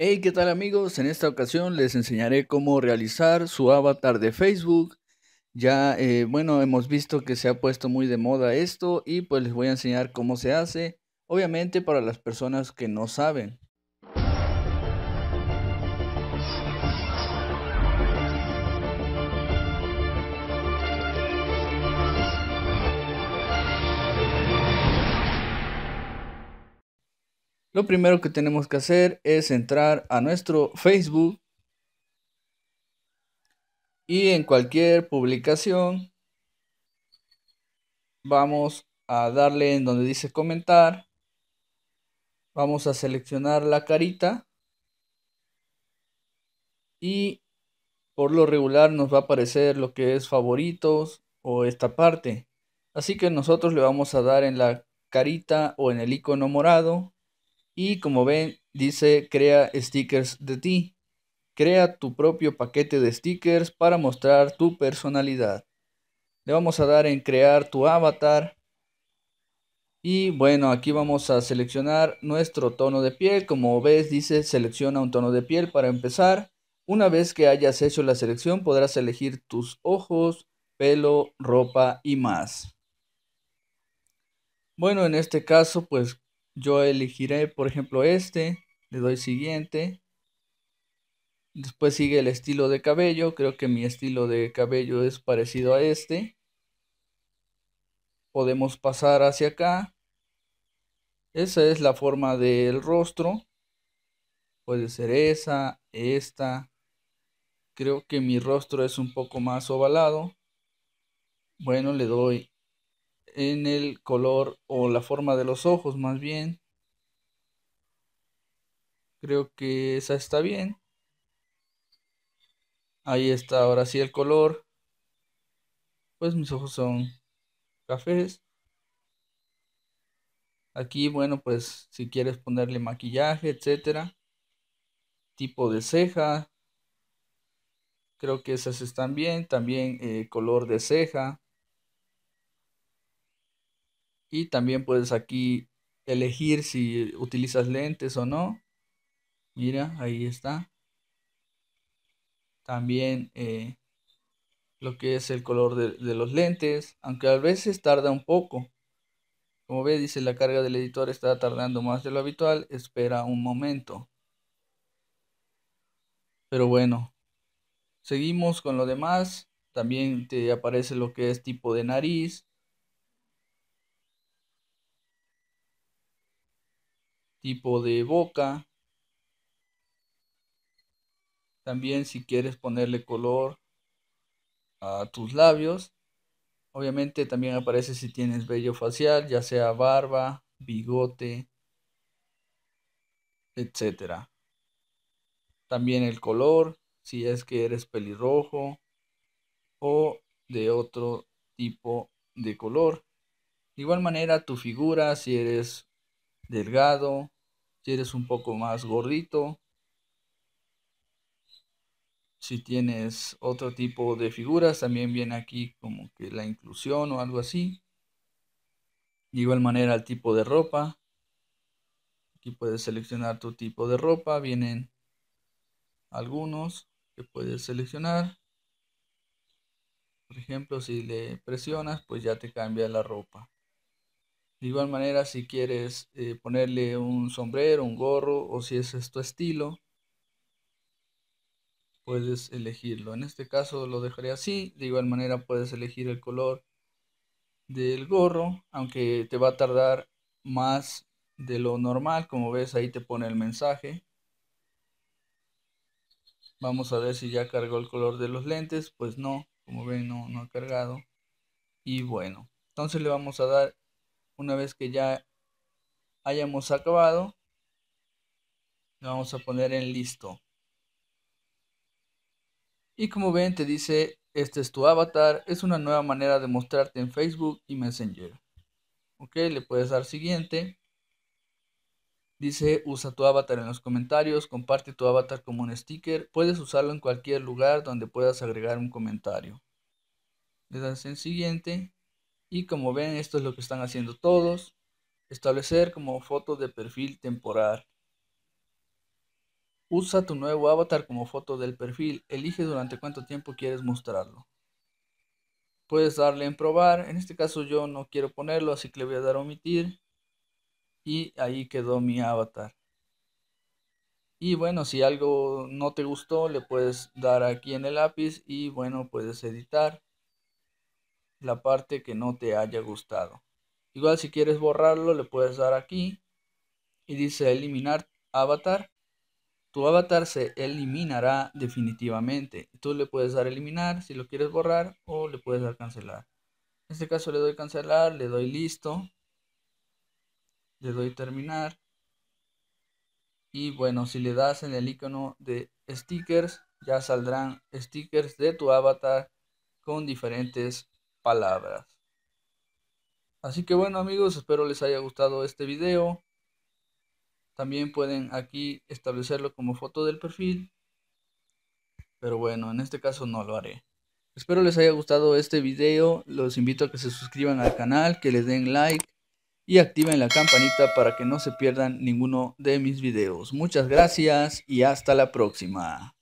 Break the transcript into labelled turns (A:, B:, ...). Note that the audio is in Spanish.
A: Hey, ¿qué tal amigos? En esta ocasión les enseñaré cómo realizar su avatar de Facebook. Ya, eh, bueno, hemos visto que se ha puesto muy de moda esto y pues les voy a enseñar cómo se hace. Obviamente para las personas que no saben. Lo primero que tenemos que hacer es entrar a nuestro Facebook y en cualquier publicación vamos a darle en donde dice comentar. Vamos a seleccionar la carita y por lo regular nos va a aparecer lo que es favoritos o esta parte. Así que nosotros le vamos a dar en la carita o en el icono morado y como ven, dice crea stickers de ti. Crea tu propio paquete de stickers para mostrar tu personalidad. Le vamos a dar en crear tu avatar. Y bueno, aquí vamos a seleccionar nuestro tono de piel. Como ves, dice selecciona un tono de piel para empezar. Una vez que hayas hecho la selección, podrás elegir tus ojos, pelo, ropa y más. Bueno, en este caso, pues yo elegiré, por ejemplo, este, le doy siguiente. Después sigue el estilo de cabello, creo que mi estilo de cabello es parecido a este. Podemos pasar hacia acá. Esa es la forma del rostro. Puede ser esa, esta. Creo que mi rostro es un poco más ovalado. Bueno, le doy en el color o la forma de los ojos más bien. Creo que esa está bien. Ahí está ahora sí el color. Pues mis ojos son cafés. Aquí, bueno, pues si quieres ponerle maquillaje, etcétera. Tipo de ceja. Creo que esas están bien. También eh, color de ceja. Y también puedes aquí elegir si utilizas lentes o no. Mira, ahí está. También eh, lo que es el color de, de, los lentes, aunque a veces tarda un poco. Como ve, dice la carga del editor está tardando más de lo habitual, espera un momento. Pero bueno, seguimos con lo demás. También te aparece lo que es tipo de nariz, tipo de boca. También si quieres ponerle color a tus labios. Obviamente también aparece si tienes vello facial, ya sea barba, bigote, etcétera. También el color, si es que eres pelirrojo o de otro tipo de color. De igual manera tu figura, si eres delgado, si eres un poco más gordito, si tienes otro tipo de figuras, también viene aquí como que la inclusión o algo así. De igual manera el tipo de ropa. Aquí puedes seleccionar tu tipo de ropa. Vienen algunos que puedes seleccionar. Por ejemplo, si le presionas, pues ya te cambia la ropa. De igual manera, si quieres eh, ponerle un sombrero, un gorro o si es tu estilo, puedes elegirlo. En este caso lo dejaré así. De igual manera puedes elegir el color del gorro, aunque te va a tardar más de lo normal. Como ves ahí te pone el mensaje. Vamos a ver si ya cargó el color de los lentes. Pues no, como ven no, no ha cargado. Y bueno, entonces le vamos a dar una vez que ya hayamos acabado, le vamos a poner en listo. Y como ven, te dice, este es tu avatar, es una nueva manera de mostrarte en Facebook y Messenger. Ok, le puedes dar siguiente. Dice, usa tu avatar en los comentarios, comparte tu avatar como un sticker, puedes usarlo en cualquier lugar donde puedas agregar un comentario. Le das en siguiente. Y como ven, esto es lo que están haciendo todos. Establecer como foto de perfil temporal. Usa tu nuevo avatar como foto del perfil. Elige durante cuánto tiempo quieres mostrarlo. Puedes darle en probar. En este caso yo no quiero ponerlo, así que le voy a dar omitir. Y ahí quedó mi avatar. Y bueno, si algo no te gustó, le puedes dar aquí en el lápiz y bueno, puedes editar la parte que no te haya gustado. Igual si quieres borrarlo, le puedes dar aquí y dice eliminar avatar. Tu avatar se eliminará definitivamente. Tú le puedes dar eliminar si lo quieres borrar o le puedes dar cancelar. En este caso le doy cancelar, le doy listo, le doy terminar. Y bueno, si le das en el icono de stickers, ya saldrán stickers de tu avatar con diferentes palabras. Así que bueno amigos, espero les haya gustado este video. También pueden aquí establecerlo como foto del perfil. Pero bueno, en este caso no lo haré. Espero les haya gustado este video. Los invito a que se suscriban al canal, que les den like y activen la campanita para que no se pierdan ninguno de mis videos. Muchas gracias y hasta la próxima.